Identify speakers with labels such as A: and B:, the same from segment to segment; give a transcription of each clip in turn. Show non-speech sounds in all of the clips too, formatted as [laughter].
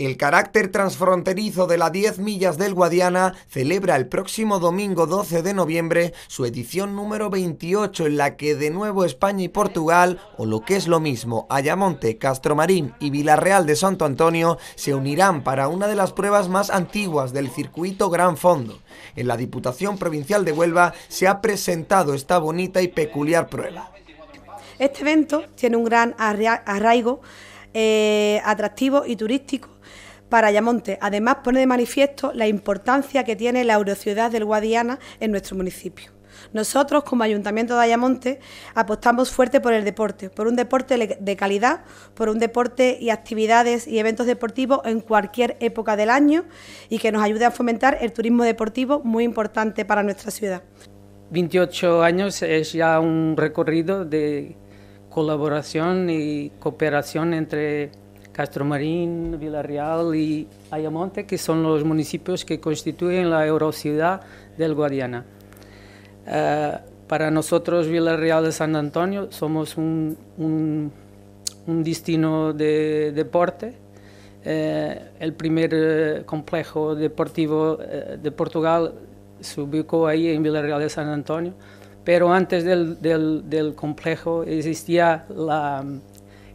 A: El carácter transfronterizo de la 10 millas del Guadiana celebra el próximo domingo 12 de noviembre su edición número 28 en la que de nuevo España y Portugal, o lo que es lo mismo, Ayamonte, Castromarín y Villarreal de Santo Antonio se unirán para una de las pruebas más antiguas del circuito Gran Fondo. En la Diputación Provincial de Huelva se ha presentado esta bonita y peculiar prueba.
B: Este evento tiene un gran arraigo eh, atractivos y turístico... para Ayamonte. Además, pone de manifiesto la importancia que tiene la Eurociudad del Guadiana en nuestro municipio. Nosotros, como Ayuntamiento de Ayamonte, apostamos fuerte por el deporte, por un deporte de calidad, por un deporte y actividades y eventos deportivos en cualquier época del año y que nos ayude a fomentar el turismo deportivo muy importante para nuestra ciudad.
C: 28 años es ya un recorrido de colaboración y cooperación entre Castromarín, Villarreal y Ayamonte, que son los municipios que constituyen la Eurociudad del Guadiana. Eh, para nosotros, Villarreal de San Antonio, somos un, destino de deporte, eh, el primer eh, complejo deportivo de Portugal se ubicó ahí en Villarreal de San Antonio pero antes del, complejo
A: existía la mm,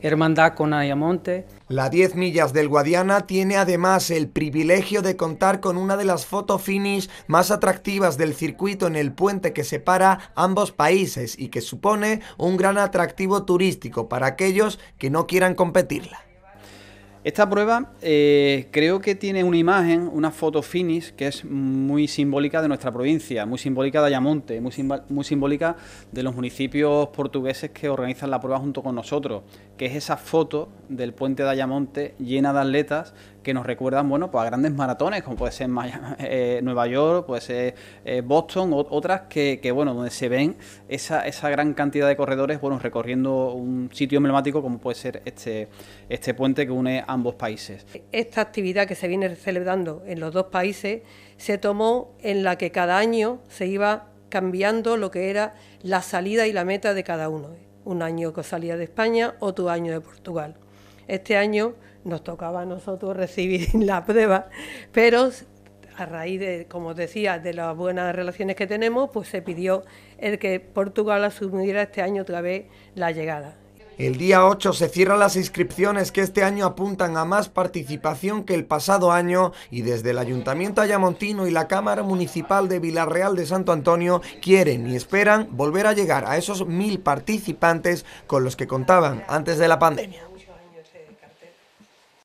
A: hermandad con Ayamonte. La 10 millas del Guadiana tiene además el privilegio de contar con una de las foto finish más atractivas del circuito en el puente que separa ambos países y que supone un gran atractivo turístico para aquellos que no quieran competirla.
D: Esta prueba eh, creo que tiene una imagen, una foto finis, que es muy simbólica de nuestra provincia, muy simbólica de Ayamonte, muy simbólica de los municipios portugueses que organizan la prueba junto con nosotros, que es esa foto del puente de Ayamonte llena de atletas que nos recuerdan, bueno, pues a grandes maratones, como puede ser Miami, [laughs] eh, Nueva York, puede ser eh, Boston, otras que, bueno, donde se ven esa, gran cantidad de corredores, bueno, recorriendo un sitio emblemático como puede ser este, este puente que une ambos países.
E: Esta actividad que se viene celebrando en los dos países se tomó en la que cada año se iba cambiando lo que era la salida y la meta de cada uno. Un año que salía de España, otro año de Portugal. Este año nos tocaba a nosotros recibir [laughs] la prueba, pero a raíz de, como decía, de las buenas relaciones que tenemos, pues se pidió el que Portugal asumiera este año otra vez la llegada.
A: El día 8 se cierran las inscripciones que este año apuntan a más participación que el pasado año y desde el Ayuntamiento Ayamontino y la Cámara Municipal de Villarreal de Santo Antonio quieren y esperan volver a llegar a esos mil participantes con los que contaban antes de la pandemia.